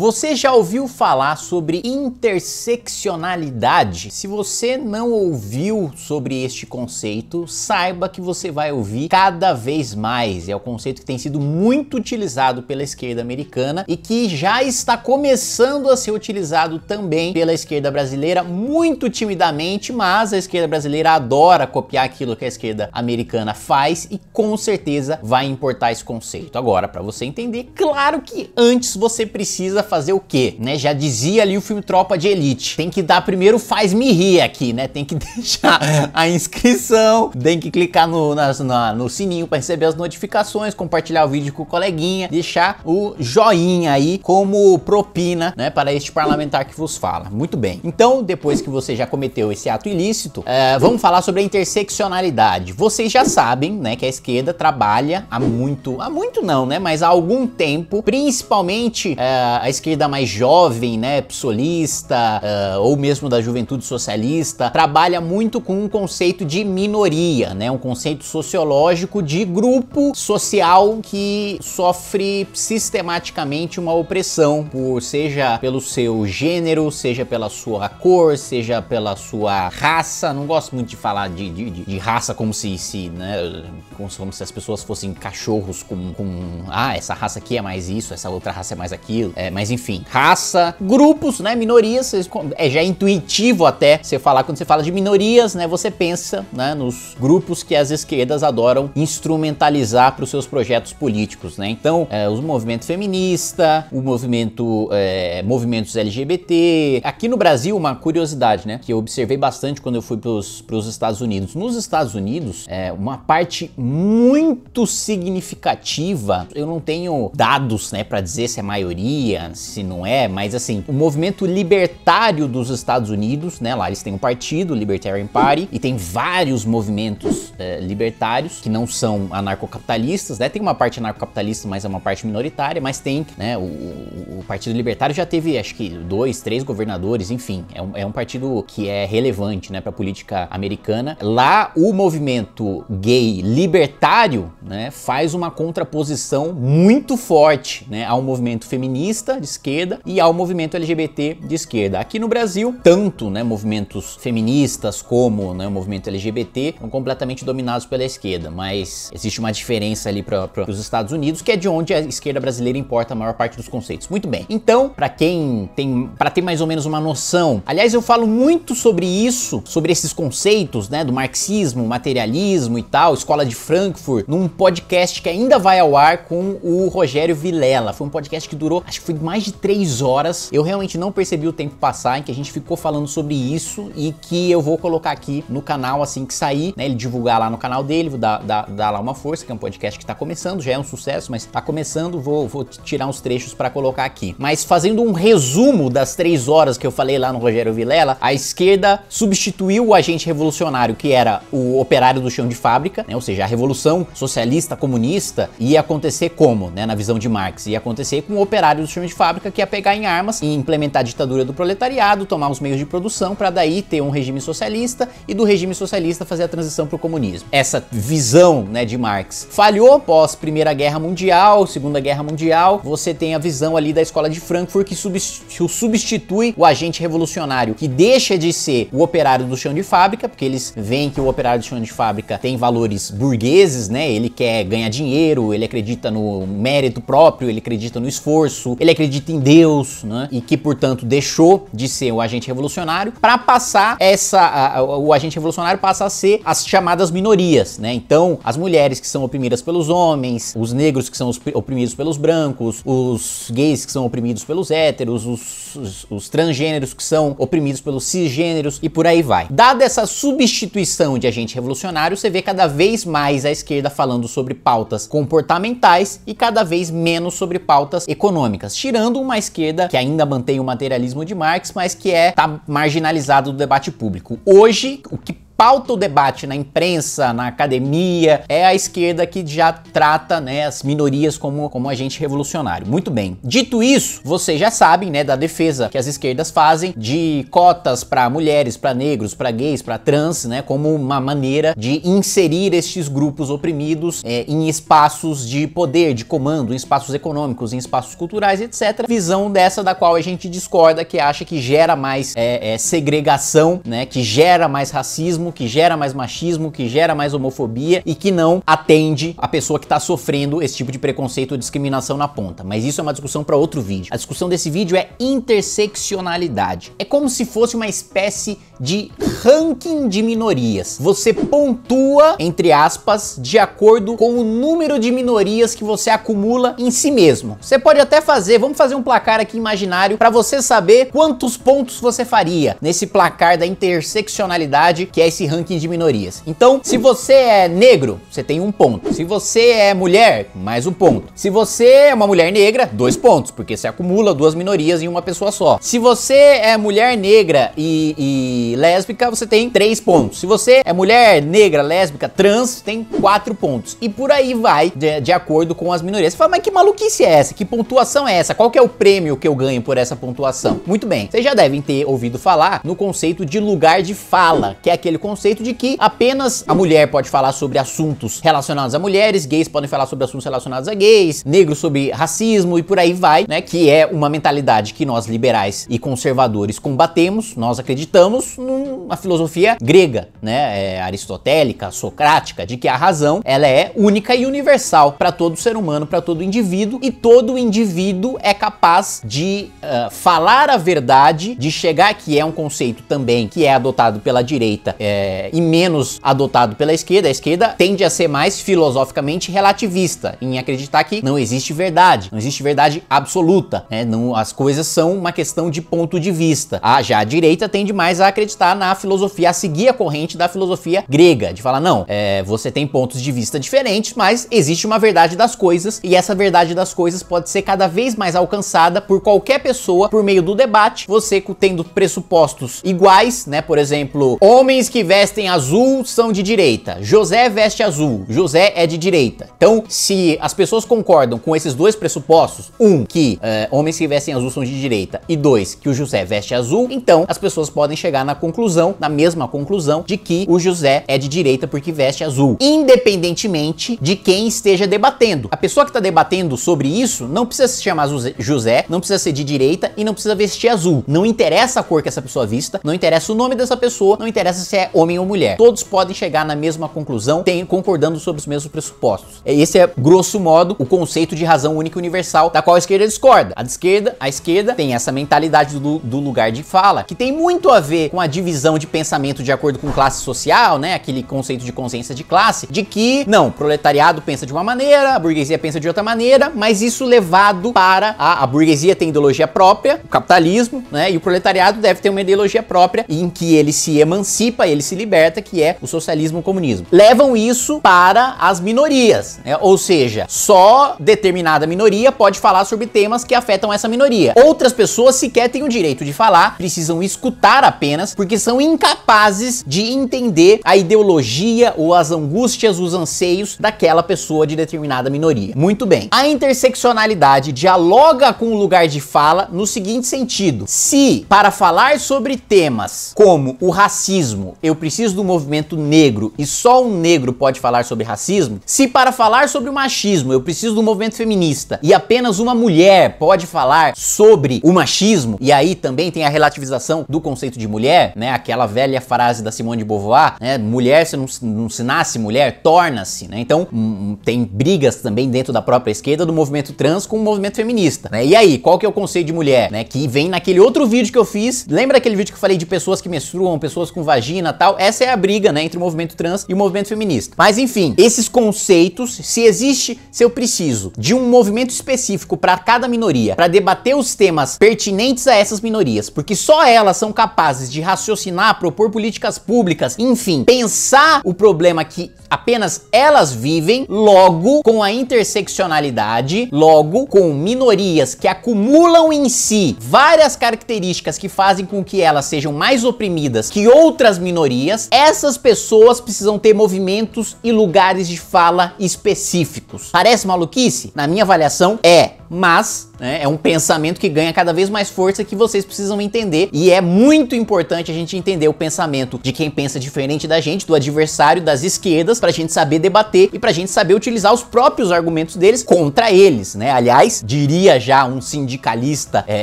Você já ouviu falar sobre interseccionalidade? Se você não ouviu sobre este conceito, saiba que você vai ouvir cada vez mais. É o um conceito que tem sido muito utilizado pela esquerda americana e que já está começando a ser utilizado também pela esquerda brasileira, muito timidamente, mas a esquerda brasileira adora copiar aquilo que a esquerda americana faz e com certeza vai importar esse conceito. Agora, para você entender, claro que antes você precisa fazer o quê? Né? Já dizia ali o filme Tropa de Elite. Tem que dar primeiro faz-me rir aqui, né? Tem que deixar a inscrição, tem que clicar no, na, no sininho para receber as notificações, compartilhar o vídeo com o coleguinha, deixar o joinha aí como propina, né? Para este parlamentar que vos fala. Muito bem. Então, depois que você já cometeu esse ato ilícito, é, vamos falar sobre a interseccionalidade. Vocês já sabem, né? Que a esquerda trabalha há muito, há muito não, né? Mas há algum tempo, principalmente é, a esquerda esquerda mais jovem, né, psolista, uh, ou mesmo da juventude socialista, trabalha muito com um conceito de minoria, né, um conceito sociológico de grupo social que sofre sistematicamente uma opressão, por, seja pelo seu gênero, seja pela sua cor, seja pela sua raça. Não gosto muito de falar de, de, de raça como se, se né, como se, como se as pessoas fossem cachorros com, com, ah, essa raça aqui é mais isso, essa outra raça é mais aquilo, é mas enfim, raça, grupos, né, minorias, é já é intuitivo até você falar quando você fala de minorias, né, você pensa, né, nos grupos que as esquerdas adoram instrumentalizar para os seus projetos políticos, né? Então, é, os movimentos feminista, o movimento é, movimentos LGBT. Aqui no Brasil, uma curiosidade, né, que eu observei bastante quando eu fui para os Estados Unidos. Nos Estados Unidos, é uma parte muito significativa. Eu não tenho dados, né, para dizer se é maioria, se não é, mas assim, o movimento libertário dos Estados Unidos, né? Lá eles têm um partido, Libertarian Party, e tem vários movimentos é, libertários que não são anarcocapitalistas, né? Tem uma parte anarcocapitalista, mas é uma parte minoritária, mas tem, né? O, o Partido Libertário já teve, acho que, dois, três governadores, enfim. É um, é um partido que é relevante, né? Pra política americana. Lá, o movimento gay libertário, né? Faz uma contraposição muito forte, né? Ao movimento feminista de esquerda e ao movimento LGBT de esquerda. Aqui no Brasil, tanto né, movimentos feministas como né, o movimento LGBT são completamente dominados pela esquerda, mas existe uma diferença ali para os Estados Unidos, que é de onde a esquerda brasileira importa a maior parte dos conceitos. Muito bem. Então, para quem tem, para ter mais ou menos uma noção, aliás, eu falo muito sobre isso, sobre esses conceitos, né, do marxismo, materialismo e tal, escola de Frankfurt, num podcast que ainda vai ao ar com o Rogério Vilela. Foi um podcast que durou, acho que foi uma mais de três horas. Eu realmente não percebi o tempo passar, em que a gente ficou falando sobre isso e que eu vou colocar aqui no canal assim que sair, né? Ele divulgar lá no canal dele, vou dar, dar, dar lá uma força, que é um podcast que tá começando, já é um sucesso, mas tá começando, vou, vou tirar uns trechos para colocar aqui. Mas fazendo um resumo das três horas que eu falei lá no Rogério Vilela, a esquerda substituiu o agente revolucionário que era o operário do chão de fábrica, né? Ou seja, a revolução socialista comunista ia acontecer como, né? Na visão de Marx, ia acontecer com o operário do chão de fábrica que ia pegar em armas e implementar a ditadura do proletariado, tomar os meios de produção para daí ter um regime socialista e do regime socialista fazer a transição para o comunismo. Essa visão né, de Marx falhou pós Primeira Guerra Mundial, Segunda Guerra Mundial. Você tem a visão ali da escola de Frankfurt que substitui o agente revolucionário, que deixa de ser o operário do chão de fábrica, porque eles veem que o operário do chão de fábrica tem valores burgueses, né? Ele quer ganhar dinheiro, ele acredita no mérito próprio, ele acredita no esforço, ele acredita acredita em Deus, né? E que, portanto, deixou de ser o agente revolucionário para passar essa. A, a, o agente revolucionário passa a ser as chamadas minorias, né? Então, as mulheres que são oprimidas pelos homens, os negros que são oprimidos pelos brancos, os gays que são oprimidos pelos héteros, os, os, os transgêneros que são oprimidos pelos cisgêneros e por aí vai. Dada essa substituição de agente revolucionário, você vê cada vez mais a esquerda falando sobre pautas comportamentais e cada vez menos sobre pautas econômicas, tirando virando uma esquerda que ainda mantém o materialismo de Marx, mas que é tá marginalizado do debate público. Hoje, o que pauta o debate na imprensa, na academia, é a esquerda que já trata né, as minorias como, como agente revolucionário. Muito bem. Dito isso, vocês já sabem né, da defesa que as esquerdas fazem de cotas para mulheres, para negros, para gays, para trans, né, como uma maneira de inserir estes grupos oprimidos é, em espaços de poder, de comando, em espaços econômicos, em espaços culturais, etc. Visão dessa da qual a gente discorda, que acha que gera mais é, é, segregação, né, que gera mais racismo que gera mais machismo, que gera mais homofobia e que não atende a pessoa que está sofrendo esse tipo de preconceito ou discriminação na ponta. Mas isso é uma discussão para outro vídeo. A discussão desse vídeo é interseccionalidade. É como se fosse uma espécie de ranking de minorias. Você pontua, entre aspas, de acordo com o número de minorias que você acumula em si mesmo. Você pode até fazer, vamos fazer um placar aqui imaginário para você saber quantos pontos você faria nesse placar da interseccionalidade, que é esse esse ranking de minorias. Então, se você é negro, você tem um ponto. Se você é mulher, mais um ponto. Se você é uma mulher negra, dois pontos, porque você acumula duas minorias em uma pessoa só. Se você é mulher negra e, e lésbica, você tem três pontos. Se você é mulher negra, lésbica, trans, tem quatro pontos. E por aí vai, de, de acordo com as minorias. Você fala, mas que maluquice é essa? Que pontuação é essa? Qual que é o prêmio que eu ganho por essa pontuação? Muito bem, vocês já devem ter ouvido falar no conceito de lugar de fala, que é aquele conceito conceito de que apenas a mulher pode falar sobre assuntos relacionados a mulheres, gays podem falar sobre assuntos relacionados a gays, negros sobre racismo e por aí vai, né? Que é uma mentalidade que nós liberais e conservadores combatemos, nós acreditamos numa filosofia grega, né? É, aristotélica, socrática, de que a razão ela é única e universal para todo ser humano, para todo indivíduo e todo indivíduo é capaz de uh, falar a verdade, de chegar que é um conceito também que é adotado pela direita. É, é, e menos adotado pela esquerda, a esquerda tende a ser mais filosoficamente relativista, em acreditar que não existe verdade, não existe verdade absoluta, né? não, as coisas são uma questão de ponto de vista. Ah, já a direita tende mais a acreditar na filosofia, a seguir a corrente da filosofia grega, de falar, não, é, você tem pontos de vista diferentes, mas existe uma verdade das coisas, e essa verdade das coisas pode ser cada vez mais alcançada por qualquer pessoa por meio do debate, você tendo pressupostos iguais, né? Por exemplo, homens que que vestem azul são de direita. José veste azul. José é de direita. Então, se as pessoas concordam com esses dois pressupostos, um, que é, homens que vestem azul são de direita, e dois, que o José veste azul, então as pessoas podem chegar na conclusão, na mesma conclusão, de que o José é de direita porque veste azul, independentemente de quem esteja debatendo. A pessoa que está debatendo sobre isso não precisa se chamar José, não precisa ser de direita e não precisa vestir azul. Não interessa a cor que essa pessoa vista, não interessa o nome dessa pessoa, não interessa se é homem ou mulher. Todos podem chegar na mesma conclusão, tem, concordando sobre os mesmos pressupostos. É, esse é, grosso modo, o conceito de razão única universal, da qual a esquerda discorda. A esquerda, a esquerda tem essa mentalidade do, do lugar de fala, que tem muito a ver com a divisão de pensamento de acordo com classe social, né? Aquele conceito de consciência de classe, de que, não, proletariado pensa de uma maneira, a burguesia pensa de outra maneira, mas isso levado para a, a burguesia tem ideologia própria, o capitalismo, né? E o proletariado deve ter uma ideologia própria em que ele se emancipa, ele ele se liberta, que é o socialismo comunismo. Levam isso para as minorias, né? ou seja, só determinada minoria pode falar sobre temas que afetam essa minoria. Outras pessoas sequer têm o direito de falar, precisam escutar apenas, porque são incapazes de entender a ideologia ou as angústias, os anseios daquela pessoa de determinada minoria. Muito bem. A interseccionalidade dialoga com o lugar de fala no seguinte sentido: se para falar sobre temas como o racismo, eu eu preciso do movimento negro e só um negro pode falar sobre racismo, se para falar sobre o machismo eu preciso do movimento feminista e apenas uma mulher pode falar sobre o machismo, e aí também tem a relativização do conceito de mulher, né? Aquela velha frase da Simone de Beauvoir, né? Mulher, se não, não se nasce mulher, torna-se, né? Então hum, hum, tem brigas também dentro da própria esquerda do movimento trans com o movimento feminista, né? E aí, qual que é o conceito de mulher, né? Que vem naquele outro vídeo que eu fiz, lembra aquele vídeo que eu falei de pessoas que menstruam, pessoas com vagina, essa é a briga, né, entre o movimento trans e o movimento feminista. Mas enfim, esses conceitos, se existe, se eu preciso de um movimento específico para cada minoria, para debater os temas pertinentes a essas minorias, porque só elas são capazes de raciocinar, propor políticas públicas, enfim, pensar o problema que apenas elas vivem, logo com a interseccionalidade, logo com minorias que acumulam em si várias características que fazem com que elas sejam mais oprimidas que outras minorias minorias, essas pessoas precisam ter movimentos e lugares de fala específicos. Parece maluquice? Na minha avaliação, é mas né, é um pensamento que ganha cada vez mais força que vocês precisam entender e é muito importante a gente entender o pensamento de quem pensa diferente da gente, do adversário, das esquerdas, para a gente saber debater e para a gente saber utilizar os próprios argumentos deles contra eles, né? Aliás, diria já um sindicalista é,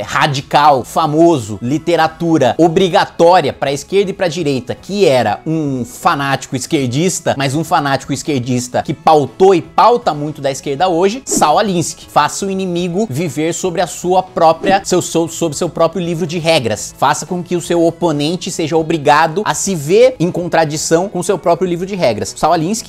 radical, famoso, literatura obrigatória para a esquerda e para a direita, que era um fanático esquerdista, mas um fanático esquerdista que pautou e pauta muito da esquerda hoje, Saul Alinsky. Faça o inimigo viver sobre a sua própria, seu, sobre seu próprio livro de regras. Faça com que o seu oponente seja obrigado a se ver em contradição com seu próprio livro de regras. O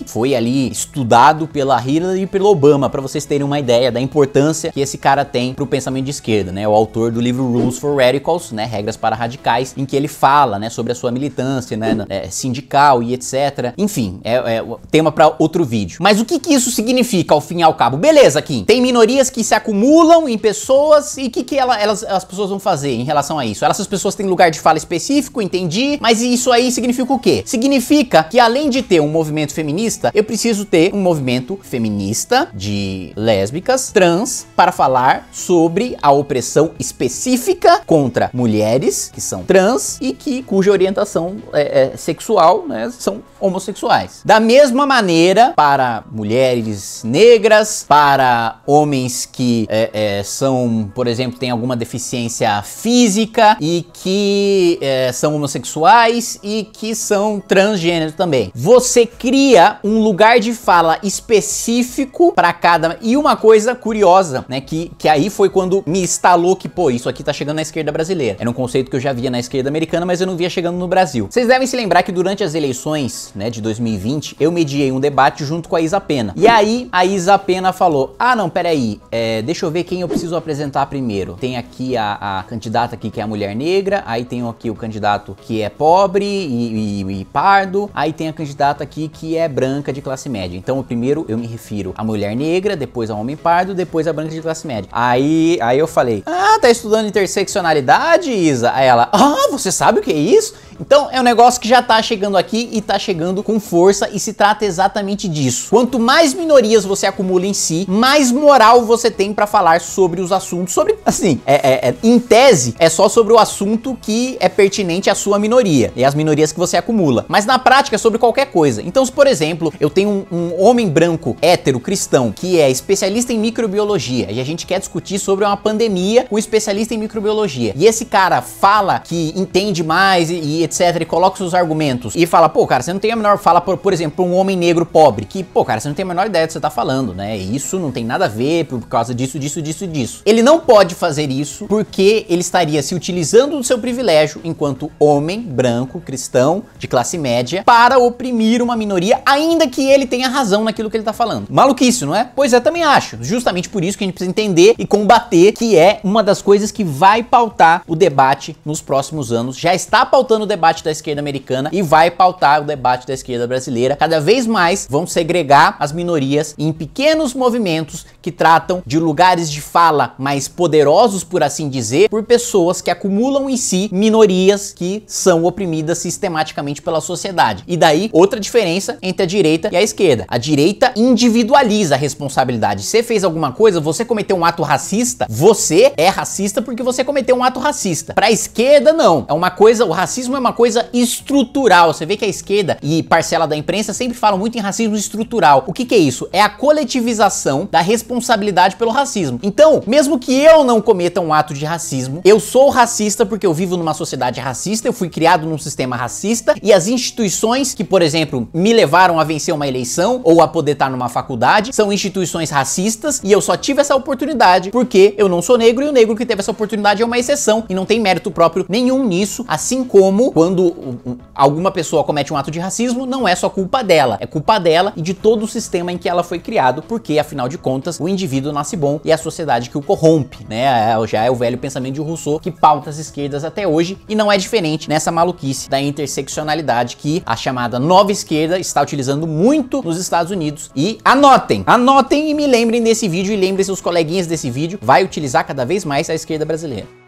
foi ali estudado pela Hillary e pelo Obama, para vocês terem uma ideia da importância que esse cara tem para o pensamento de esquerda, né? O autor do livro Rules for Radicals, né? Regras para radicais, em que ele fala, né? Sobre a sua militância, né? É, sindical e etc. Enfim, é, é tema para outro vídeo. Mas o que, que isso significa ao fim e ao cabo? Beleza, Kim, tem minorias que se acumulam acumulam em pessoas e o que, que ela, elas, as pessoas vão fazer em relação a isso? Elas, as pessoas têm lugar de fala específico, entendi, mas isso aí significa o quê? Significa que além de ter um movimento feminista, eu preciso ter um movimento feminista de lésbicas, trans, para falar sobre a opressão específica contra mulheres que são trans e que cuja orientação é, é sexual né, são homossexuais. Da mesma maneira, para mulheres negras, para homens que é, é, são, por exemplo, têm alguma deficiência física e que é, são homossexuais e que são transgênero também. Você cria um lugar de fala específico para cada. E uma coisa curiosa, né? Que, que aí foi quando me instalou que, pô, isso aqui tá chegando na esquerda brasileira. Era um conceito que eu já via na esquerda americana, mas eu não via chegando no Brasil. Vocês devem se lembrar que durante as eleições, né, de 2020, eu mediei um debate junto com a Isa Pena. E aí a Isa Pena falou: ah, não, peraí, é, deixa Deixa eu ver quem eu preciso apresentar primeiro. Tem aqui a, a candidata aqui que é a mulher negra, aí tem aqui o candidato que é pobre e, e, e pardo, aí tem a candidata aqui que é branca de classe média. Então, primeiro eu me refiro à mulher negra, depois ao homem pardo, depois à branca de classe média. Aí, aí eu falei, ah, tá estudando interseccionalidade, Isa? Aí ela, ah, você sabe o que é isso? Então é um negócio que já tá chegando aqui e tá chegando com força e se trata exatamente disso. Quanto mais minorias você acumula em si, mais moral você tem para falar sobre os assuntos, sobre, assim, é, é, é, em tese, é só sobre o assunto que é pertinente à sua minoria e as minorias que você acumula. Mas na prática é sobre qualquer coisa. Então, se por exemplo, eu tenho um, um homem branco hétero cristão que é especialista em microbiologia e a gente quer discutir sobre uma pandemia com um especialista em microbiologia e esse cara fala que entende mais e, e etc e coloca seus argumentos e fala, pô, cara, você não tem a menor fala, por, por exemplo, um homem negro pobre que, pô, cara, você não tem a menor ideia do que você tá falando, né? Isso não tem nada a ver por causa disso disso, disso, disso, disso. Ele não pode fazer isso porque ele estaria se utilizando do seu privilégio enquanto homem, branco, cristão, de classe média, para oprimir uma minoria, ainda que ele tenha razão naquilo que ele está falando. Maluquice, não é? Pois é, também acho. Justamente por isso que a gente precisa entender e combater, que é uma das coisas que vai pautar o debate nos próximos anos. Já está pautando o debate da esquerda americana e vai pautar o debate da esquerda brasileira. Cada vez mais vão segregar as minorias em pequenos movimentos que tratam de lugar lugares de fala mais poderosos, por assim dizer, por pessoas que acumulam em si minorias que são oprimidas sistematicamente pela sociedade. E daí, outra diferença entre a direita e a esquerda. A direita individualiza a responsabilidade. Você fez alguma coisa, você cometeu um ato racista, você é racista porque você cometeu um ato racista. Para a esquerda, não. É uma coisa, o racismo é uma coisa estrutural. Você vê que a esquerda e parcela da imprensa sempre falam muito em racismo estrutural. O que, que é isso? É a coletivização da responsabilidade pelo racismo racismo. Então, mesmo que eu não cometa um ato de racismo, eu sou racista porque eu vivo numa sociedade racista, eu fui criado num sistema racista e as instituições que, por exemplo, me levaram a vencer uma eleição ou a poder estar numa faculdade são instituições racistas e eu só tive essa oportunidade porque eu não sou negro e o negro que teve essa oportunidade é uma exceção e não tem mérito próprio nenhum nisso, assim como quando alguma pessoa comete um ato de racismo, não é só culpa dela, é culpa dela e de todo o sistema em que ela foi criado, porque afinal de contas, o indivíduo nasce bom e a sociedade que o corrompe, né? É, já é o velho pensamento de Rousseau que pauta as esquerdas até hoje e não é diferente nessa maluquice da interseccionalidade que a chamada nova esquerda está utilizando muito nos Estados Unidos. E anotem, anotem e me lembrem desse vídeo e lembrem seus coleguinhas desse vídeo, vai utilizar cada vez mais a esquerda brasileira.